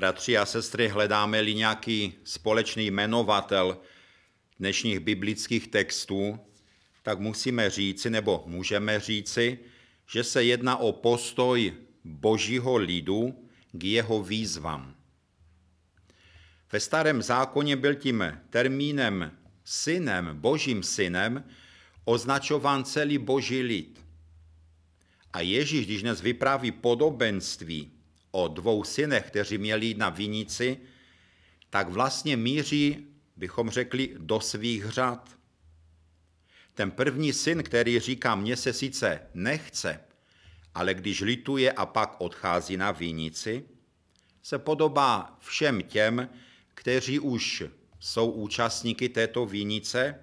Bratři a sestry, hledáme-li nějaký společný jmenovatel dnešních biblických textů, tak musíme říci, nebo můžeme říci, že se jedná o postoj božího lidu k jeho výzvám. Ve starém zákoně byl tím termínem synem, božím synem, označován celý boží lid. A Ježíš, když dnes vypráví podobenství o dvou synech, kteří měli jít na vinici, tak vlastně míří, bychom řekli, do svých řad. Ten první syn, který říká, mně se sice nechce, ale když lituje a pak odchází na vinici, se podobá všem těm, kteří už jsou účastníky této vinice,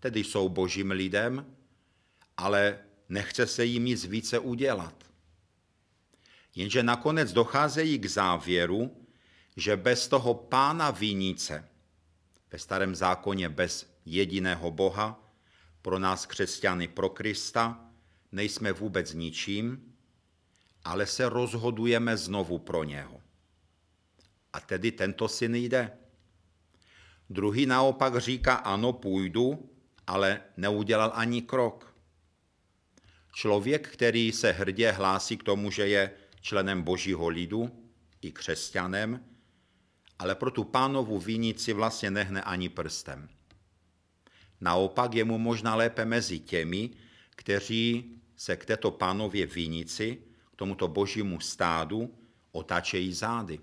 tedy jsou božím lidem, ale nechce se jim nic více udělat. Jenže nakonec docházejí k závěru, že bez toho pána vinice, ve starém zákoně bez jediného Boha, pro nás křesťany pro Krista, nejsme vůbec ničím, ale se rozhodujeme znovu pro něho. A tedy tento syn jde. Druhý naopak říká, ano, půjdu, ale neudělal ani krok. Člověk, který se hrdě hlásí k tomu, že je členem božího lidu i křesťanem, ale pro tu pánovu vinici vlastně nehne ani prstem. Naopak je mu možná lépe mezi těmi, kteří se k této pánově vinici, k tomuto božímu stádu, otačejí zády.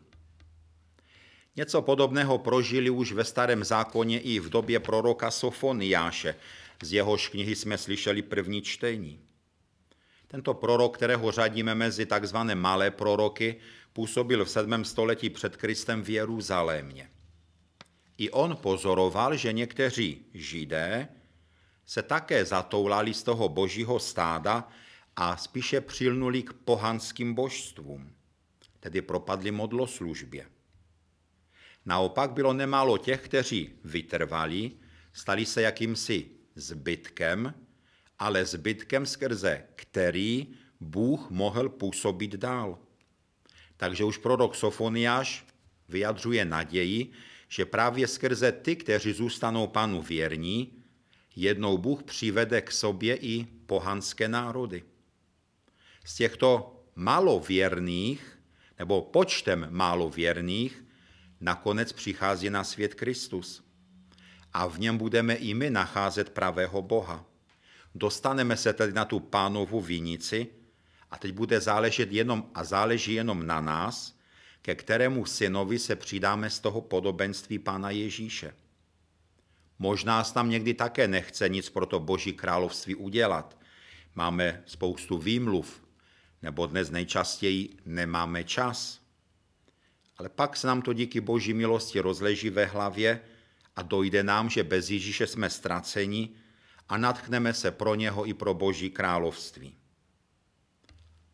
Něco podobného prožili už ve starém zákoně i v době proroka Sofoniáše, z jehož knihy jsme slyšeli první čtení. Tento prorok, kterého řadíme mezi tzv. malé proroky, působil v 7. století před Kristem v Jeruzalémě. I on pozoroval, že někteří židé se také zatoulali z toho božího stáda a spíše přilnuli k pohanským božstvům, tedy propadli modlo službě. Naopak bylo nemálo těch, kteří vytrvali, stali se jakýmsi zbytkem, ale zbytkem skrze který Bůh mohl působit dál. Takže už prorok Sofoniáš vyjadřuje naději, že právě skrze ty, kteří zůstanou panu věrní, jednou Bůh přivede k sobě i pohanské národy. Z těchto malověrných, nebo počtem malověrných, nakonec přichází na svět Kristus. A v něm budeme i my nacházet pravého Boha. Dostaneme se tedy na tu pánovu vinici a teď bude záležet jenom a záleží jenom na nás, ke kterému synovi se přidáme z toho podobenství pána Ježíše. Možná se tam někdy také nechce nic pro to boží království udělat. Máme spoustu výmluv, nebo dnes nejčastěji nemáme čas. Ale pak se nám to díky boží milosti rozleží ve hlavě a dojde nám, že bez Ježíše jsme ztraceni a natchneme se pro něho i pro Boží království.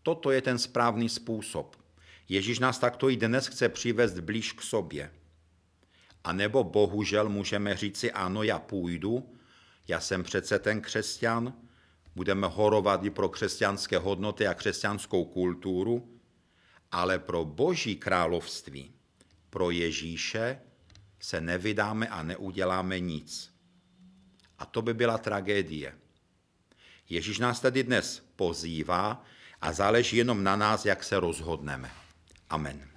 Toto je ten správný způsob. Ježíš nás takto i dnes chce přivést blíž k sobě. A nebo bohužel můžeme říci, ano, já půjdu, já jsem přece ten křesťan, budeme horovat i pro křesťanské hodnoty a křesťanskou kulturu, ale pro boží království, pro Ježíše, se nevydáme a neuděláme nic. A to by byla tragédie. Ježíš nás tedy dnes pozývá a záleží jenom na nás, jak se rozhodneme. Amen.